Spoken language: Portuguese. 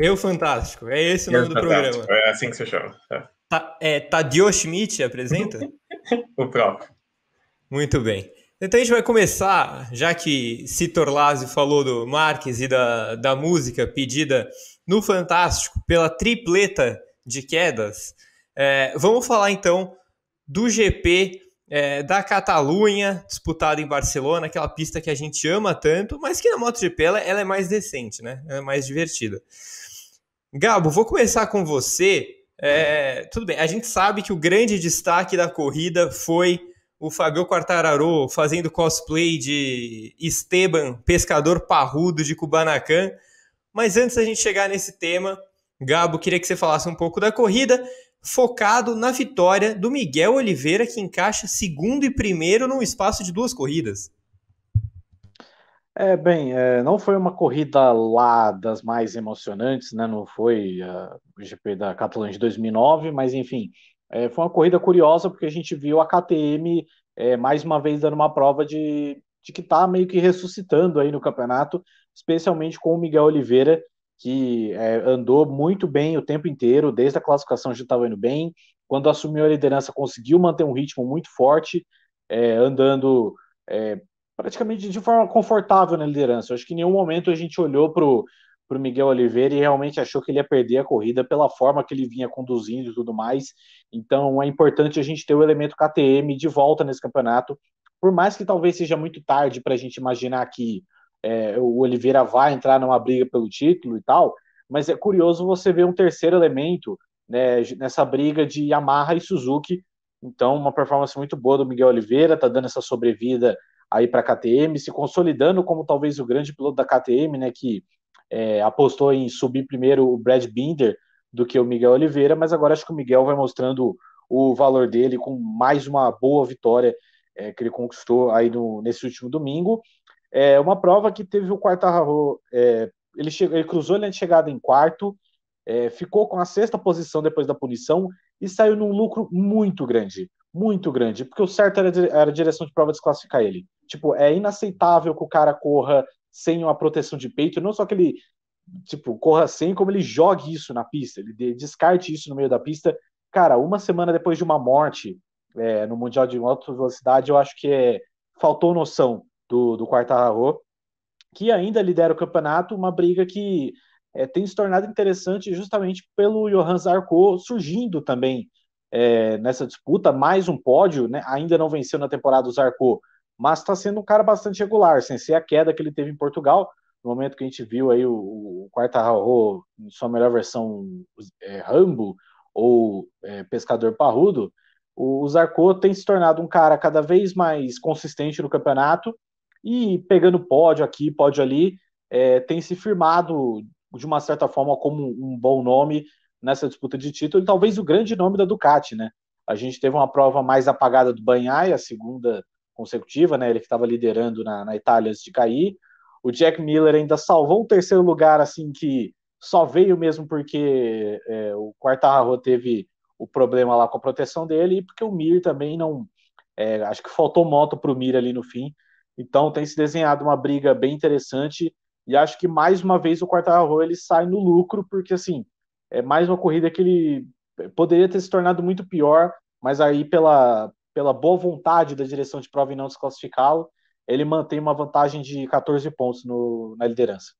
Eu Fantástico. É esse o nome do programa. É assim que se chama. É. Ta, tá, é, Schmidt apresenta? o próprio. Muito bem. Então a gente vai começar, já que Citor Lazio falou do Marques e da, da música pedida no Fantástico pela tripleta de quedas, é, vamos falar então do GP é, da Catalunha, disputada em Barcelona, aquela pista que a gente ama tanto, mas que na MotoGP ela, ela é mais decente, né? Ela é mais divertida. Gabo, vou começar com você. É, tudo bem, a gente sabe que o grande destaque da corrida foi o Fabio Quartararo fazendo cosplay de Esteban, pescador parrudo de Kubanacan. Mas antes da gente chegar nesse tema, Gabo, queria que você falasse um pouco da corrida focado na vitória do Miguel Oliveira, que encaixa segundo e primeiro num espaço de duas corridas. É, bem, é, não foi uma corrida lá das mais emocionantes, né? Não foi uh, o GP da Catalunha de 2009, mas enfim, é, foi uma corrida curiosa porque a gente viu a KTM é, mais uma vez dando uma prova de, de que está meio que ressuscitando aí no campeonato, especialmente com o Miguel Oliveira, que é, andou muito bem o tempo inteiro, desde a classificação já estava indo bem. Quando assumiu a liderança, conseguiu manter um ritmo muito forte, é, andando é, praticamente de forma confortável na liderança. Eu acho que em nenhum momento a gente olhou para o Miguel Oliveira e realmente achou que ele ia perder a corrida pela forma que ele vinha conduzindo e tudo mais. Então é importante a gente ter o elemento KTM de volta nesse campeonato, por mais que talvez seja muito tarde para a gente imaginar que é, o Oliveira vai entrar numa briga pelo título e tal, mas é curioso você ver um terceiro elemento né, nessa briga de Yamaha e Suzuki. Então, uma performance muito boa do Miguel Oliveira, tá dando essa sobrevida aí para a KTM, se consolidando como talvez o grande piloto da KTM, né, que é, apostou em subir primeiro o Brad Binder do que o Miguel Oliveira, mas agora acho que o Miguel vai mostrando o valor dele com mais uma boa vitória é, que ele conquistou aí no, nesse último domingo. É uma prova que teve o Quartararo, é, ele, chegou, ele cruzou ele de chegada em quarto, é, ficou com a sexta posição depois da punição e saiu num lucro muito grande, muito grande, porque o certo era, era a direção de prova desclassificar ele. Tipo, é inaceitável que o cara corra sem uma proteção de peito, não só que ele tipo, corra sem, como ele jogue isso na pista, ele descarte isso no meio da pista. Cara, uma semana depois de uma morte é, no Mundial de Alta Velocidade, eu acho que é, faltou noção do, do Quartararo, que ainda lidera o campeonato, uma briga que é, tem se tornado interessante justamente pelo Johan Zarco surgindo também é, nessa disputa, mais um pódio, né? ainda não venceu na temporada o Zarco, mas está sendo um cara bastante regular, sem ser a queda que ele teve em Portugal, no momento que a gente viu aí o, o Quartararo em sua melhor versão é, Rambo ou é, Pescador Parrudo, o, o Zarco tem se tornado um cara cada vez mais consistente no campeonato e pegando pódio aqui, pódio ali, é, tem se firmado de uma certa forma como um bom nome nessa disputa de título, e talvez o grande nome da Ducati, né? A gente teve uma prova mais apagada do Banhai, a segunda consecutiva, né? Ele que estava liderando na, na Itália antes de cair. O Jack Miller ainda salvou um terceiro lugar, assim, que só veio mesmo porque é, o Quartararo teve o problema lá com a proteção dele e porque o Mir também não. É, acho que faltou moto para o Mir ali no fim. Então tem se desenhado uma briga bem interessante e acho que mais uma vez o Quartararo ele sai no lucro porque assim é mais uma corrida que ele poderia ter se tornado muito pior, mas aí pela pela boa vontade da direção de prova em não desclassificá-lo, ele mantém uma vantagem de 14 pontos no, na liderança.